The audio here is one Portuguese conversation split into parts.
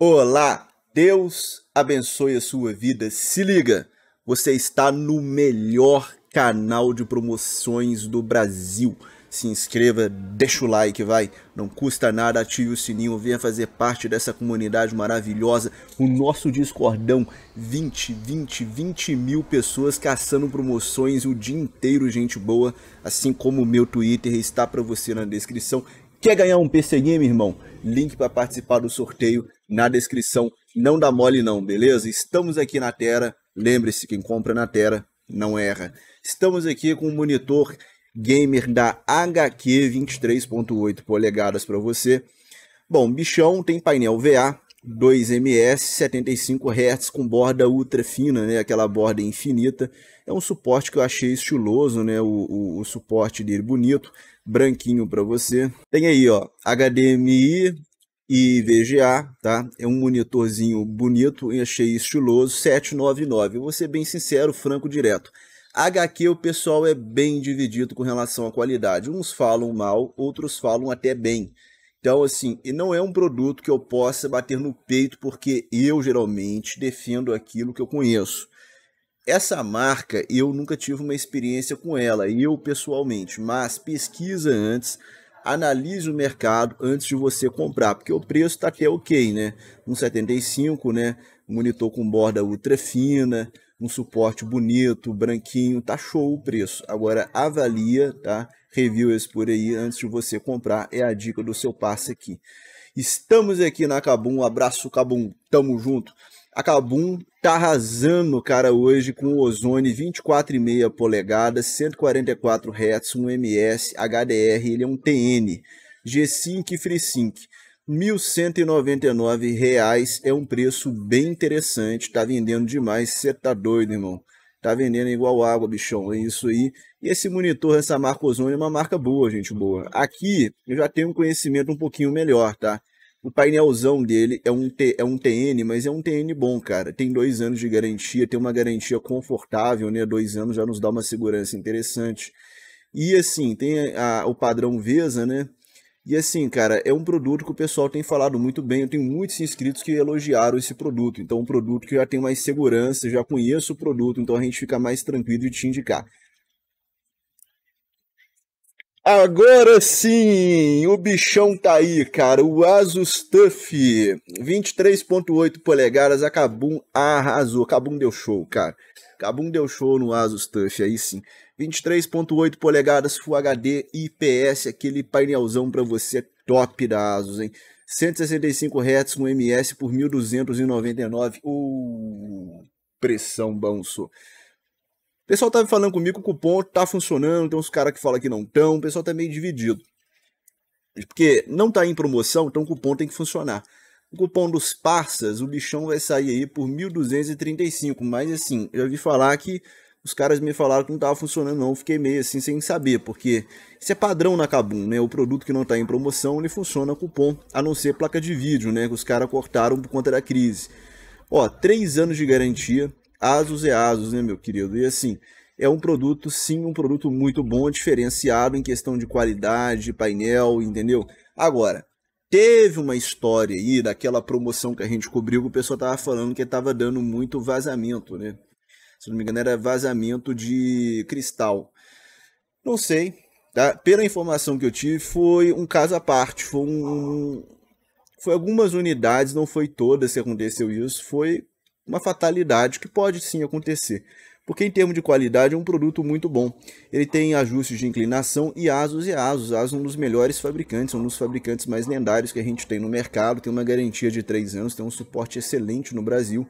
Olá, Deus abençoe a sua vida. Se liga, você está no melhor canal de promoções do Brasil. Se inscreva, deixa o like, vai. Não custa nada, ative o sininho, venha fazer parte dessa comunidade maravilhosa. O nosso Discordão, 20, 20, 20 mil pessoas caçando promoções o dia inteiro, gente boa. Assim como o meu Twitter está para você na descrição. Quer ganhar um PC Game, irmão? Link para participar do sorteio na descrição. Não dá mole não, beleza? Estamos aqui na Terra. Lembre-se, quem compra na Terra não erra. Estamos aqui com um monitor gamer da HQ 23.8 polegadas para você. Bom, bichão tem painel VA, 2ms 75 Hz com borda ultra fina, né? aquela borda infinita. É um suporte que eu achei estiloso, né? o, o, o suporte dele bonito, branquinho para você. Tem aí ó, HDMI e VGA, tá? É um monitorzinho bonito eu achei estiloso, 799. Vou ser bem sincero, franco, direto. HQ o pessoal é bem dividido com relação à qualidade. Uns falam mal, outros falam até bem. Então, assim, e não é um produto que eu possa bater no peito, porque eu geralmente defendo aquilo que eu conheço. Essa marca eu nunca tive uma experiência com ela, eu pessoalmente, mas pesquisa antes, analise o mercado antes de você comprar, porque o preço está até ok, né? 1,75, né? Monitor com borda ultra fina, um suporte bonito, branquinho, tá show o preço. Agora avalia, tá? reviews por aí antes de você comprar. É a dica do seu passe aqui. Estamos aqui na Cabum. Um abraço, Cabum. Tamo junto. A Kabum tá arrasando, cara, hoje com o Ozone 24,5 polegadas, 144 Hz, 1 ms, HDR, ele é um TN, G-Sync e FreeSync. R$ 1.199 é um preço bem interessante, tá vendendo demais, você tá doido, irmão. Tá vendendo igual água, bichão. É isso aí. E esse monitor, essa marca Ozone, é uma marca boa, gente boa. Aqui eu já tenho um conhecimento um pouquinho melhor, tá? O painelzão dele é um, T, é um TN, mas é um TN bom, cara. Tem dois anos de garantia, tem uma garantia confortável, né? Dois anos já nos dá uma segurança interessante. E assim, tem a, o padrão VESA, né? E assim, cara, é um produto que o pessoal tem falado muito bem. Eu tenho muitos inscritos que elogiaram esse produto. Então, um produto que já tem mais segurança, já conheço o produto, então a gente fica mais tranquilo de te indicar. Agora sim, o bichão tá aí, cara. O Asus TUF 23.8 polegadas, a Kabum arrasou. Kabum deu show, cara. Kabum deu show no Asus TUF aí sim. 23.8 polegadas Full HD IPS, aquele painelzão para você é top da Asus, hein? 165 Hz no MS por 1299. Uh, pressão, bão sou pessoal tá falando comigo que o cupom tá funcionando, tem uns caras que falam que não estão, o pessoal tá meio dividido. Porque não tá em promoção, então o cupom tem que funcionar. O cupom dos parças, o bichão vai sair aí por 1.235, mas assim, eu vi falar que os caras me falaram que não estava funcionando não, fiquei meio assim sem saber, porque isso é padrão na Kabum, né? O produto que não está em promoção, ele funciona cupom, a não ser placa de vídeo, né? Que os caras cortaram por conta da crise. Ó, 3 anos de garantia, Asus é Asus, né, meu querido? E assim, é um produto, sim, um produto muito bom, diferenciado em questão de qualidade, painel, entendeu? Agora, teve uma história aí daquela promoção que a gente cobriu que o pessoal tava falando que tava dando muito vazamento, né? Se não me engano, era vazamento de cristal. Não sei, tá? Pela informação que eu tive, foi um caso à parte, foi um. Foi algumas unidades, não foi todas que aconteceu isso, foi uma fatalidade que pode sim acontecer. Porque em termos de qualidade é um produto muito bom. Ele tem ajustes de inclinação e ASUS e ASUS. Asos é um dos melhores fabricantes, um dos fabricantes mais lendários que a gente tem no mercado. Tem uma garantia de 3 anos, tem um suporte excelente no Brasil.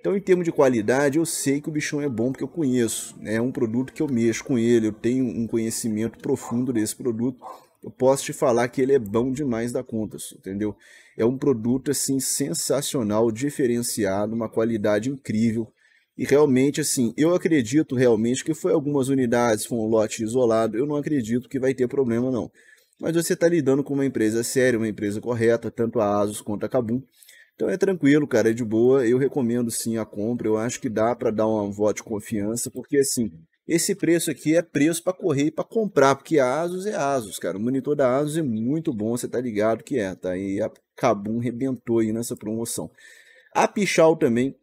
Então, em termos de qualidade, eu sei que o bichão é bom porque eu conheço. Né? É um produto que eu mexo com ele, eu tenho um conhecimento profundo desse produto eu posso te falar que ele é bom demais da conta, entendeu? É um produto assim sensacional, diferenciado, uma qualidade incrível. E realmente assim, eu acredito realmente que foi algumas unidades, foi um lote isolado, eu não acredito que vai ter problema não. Mas você está lidando com uma empresa séria, uma empresa correta, tanto a Asus quanto a Kabum. Então é tranquilo, cara, é de boa. Eu recomendo sim a compra. Eu acho que dá para dar um voto de confiança, porque assim, esse preço aqui é preço para correr e para comprar, porque a Asus é Asus, cara. O monitor da Asus é muito bom, você tá ligado que é, tá? E a Kabum rebentou aí nessa promoção. A Pichal também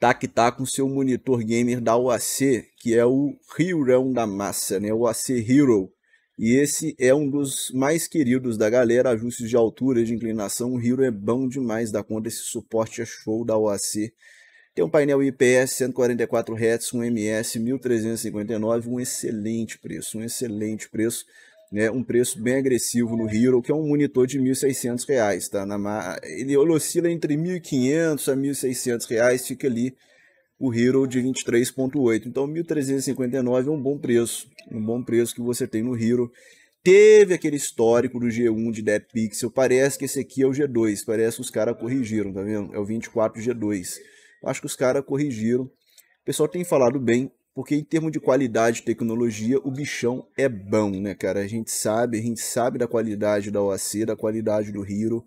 tá que tá com seu monitor gamer da UAC, que é o Hirão da massa, né? O UAC Hero. E esse é um dos mais queridos da galera, ajustes de altura, e de inclinação, o Hero é bom demais da conta, esse suporte é show da UAC tem um painel IPS 144 Hz, um MS 1359, um excelente preço, um excelente preço. Né, um preço bem agressivo no Hero, que é um monitor de R$ 1.600, tá? Na, ele oscila entre R$ 1.500 a R$ 1.600, fica ali o Hero de 23.8. Então, R$ 1.359 é um bom preço, um bom preço que você tem no Hero. Teve aquele histórico do G1 de Dead pixel, parece que esse aqui é o G2, parece que os caras corrigiram, tá vendo? É o 24G2 acho que os caras corrigiram. O pessoal tem falado bem, porque em termos de qualidade e tecnologia, o bichão é bom, né, cara? A gente sabe, a gente sabe da qualidade da OAC, da qualidade do Hero.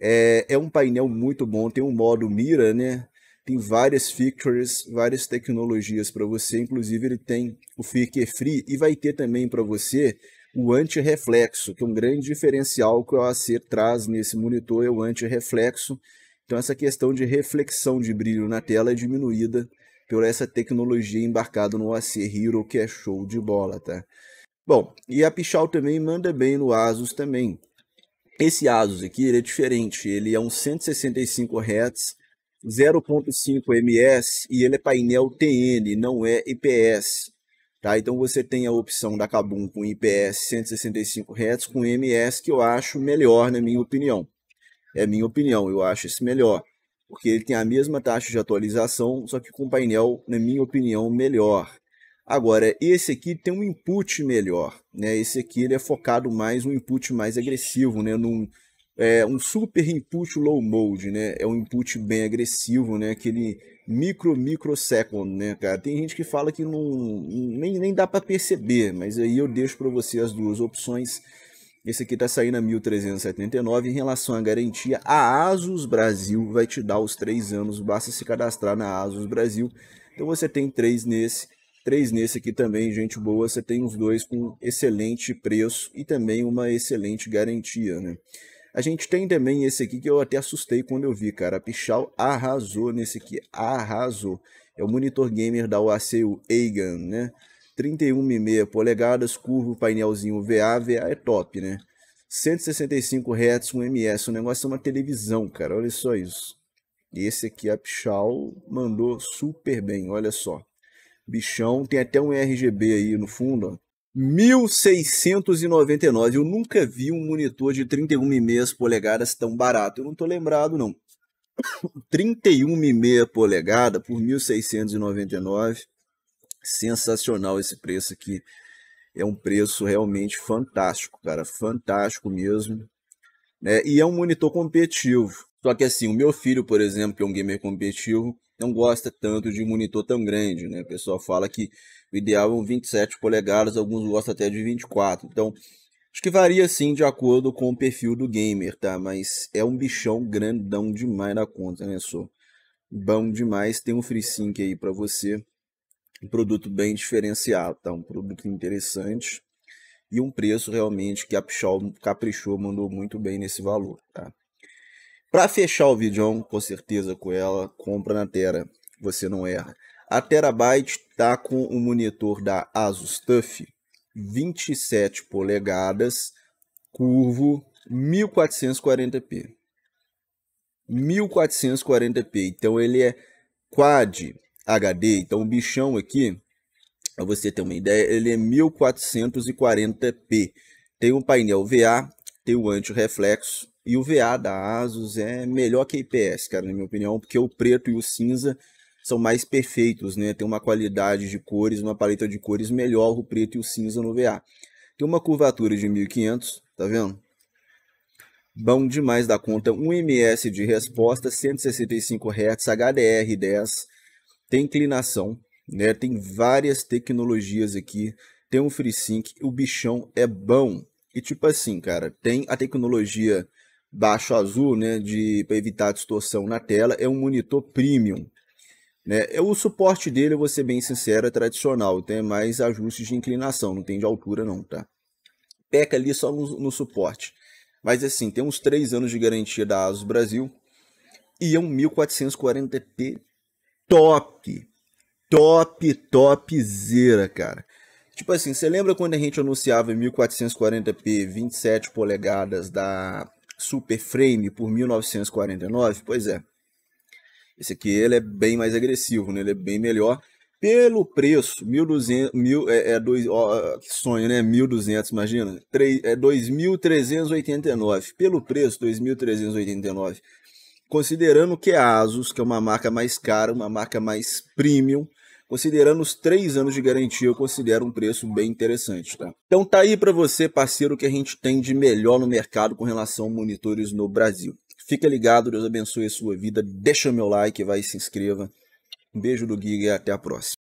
É, é um painel muito bom, tem um modo mira, né? Tem várias features, várias tecnologias para você. Inclusive, ele tem o Flicker Free e vai ter também para você o anti-reflexo, que é um grande diferencial que o OAC traz nesse monitor, é o anti-reflexo, então essa questão de reflexão de brilho na tela é diminuída por essa tecnologia embarcada no AC Hero, que é show de bola, tá? Bom, e a Pichal também manda bem no Asus também. Esse Asus aqui ele é diferente, ele é um 165 Hz, 0.5 ms e ele é painel TN, não é IPS. Tá? Então você tem a opção da Kabum com IPS 165 Hz com ms que eu acho melhor na minha opinião. É minha opinião, eu acho esse melhor, porque ele tem a mesma taxa de atualização, só que com painel, na minha opinião, melhor. Agora, esse aqui tem um input melhor, né? Esse aqui ele é focado mais um input mais agressivo, né? Num, é, um super input low mode, né? É um input bem agressivo, né? Aquele micro micro second né, cara? Tem gente que fala que não nem, nem dá para perceber, mas aí eu deixo para você as duas opções esse aqui está saindo a 1.379 em relação à garantia. A Asus Brasil vai te dar os três anos, basta se cadastrar na Asus Brasil. Então você tem três nesse, três nesse aqui também, gente boa. Você tem os dois com excelente preço e também uma excelente garantia, né? A gente tem também esse aqui que eu até assustei quando eu vi, cara. A Pichal arrasou nesse aqui, arrasou. É o monitor gamer da UAC, o Eigan, né? 31,5 polegadas, curvo, painelzinho VA, VA é top, né? 165 Hz 1 MS, o negócio é uma televisão, cara, olha só isso. esse aqui, a Pichal, mandou super bem, olha só. Bichão, tem até um RGB aí no fundo, ó. 1699. Eu nunca vi um monitor de 31,5 polegadas tão barato. Eu não tô lembrado, não. 31,5 polegada por 1699 sensacional esse preço aqui. É um preço realmente fantástico, cara, fantástico mesmo. Né? E é um monitor competitivo. Só que assim, o meu filho, por exemplo, que é um gamer competitivo, não gosta tanto de monitor tão grande, né? O pessoal fala que o ideal é um 27 polegadas, alguns gostam até de 24. Então, acho que varia sim de acordo com o perfil do gamer, tá? Mas é um bichão grandão demais na conta, né, só? Bom demais, tem um free sync aí para você um produto bem diferenciado, tá? Um produto interessante e um preço realmente que a Pichol caprichou, mandou muito bem nesse valor, tá? Para fechar o vídeo, com certeza com ela, compra na Terra, você não erra. A Terabyte tá com o um monitor da Asus TUF 27 polegadas, curvo, 1440p. 1440p, então ele é quad, HD. Então o bichão aqui, para você ter uma ideia, ele é 1440p. Tem um painel VA, tem o anti-reflexo e o VA da Asus é melhor que a IPS, cara, na minha opinião, porque o preto e o cinza são mais perfeitos, né? Tem uma qualidade de cores, uma paleta de cores melhor o preto e o cinza no VA. Tem uma curvatura de 1500, tá vendo? Bom demais da conta, 1 ms de resposta, 165 Hz, HDR10, tem inclinação, né? Tem várias tecnologias aqui, tem um FreeSync, o bichão é bom. E tipo assim, cara, tem a tecnologia baixo azul, né, de para evitar distorção na tela, é um monitor premium. Né? É, o suporte dele, eu vou ser bem sincero, é tradicional, tem então é mais ajustes de inclinação, não tem de altura não, tá? Peca ali só no, no suporte. Mas assim, tem uns 3 anos de garantia da ASUS Brasil e é um 1440p top. Top, topzera, cara. Tipo assim, você lembra quando a gente anunciava 1440p 27 polegadas da Super Frame por 1949? Pois é. Esse aqui ele é bem mais agressivo, né? Ele é bem melhor pelo preço, 1.200, mil, é, é dois, ó, sonho, né? 1.200, imagina, 3, é 2.389, pelo preço, 2.389 considerando que a é Asus, que é uma marca mais cara, uma marca mais premium, considerando os três anos de garantia, eu considero um preço bem interessante, tá? Então tá aí para você, parceiro, o que a gente tem de melhor no mercado com relação a monitores no Brasil. Fica ligado, Deus abençoe a sua vida, deixa meu like, vai e se inscreva. Um beijo do Giga e até a próxima.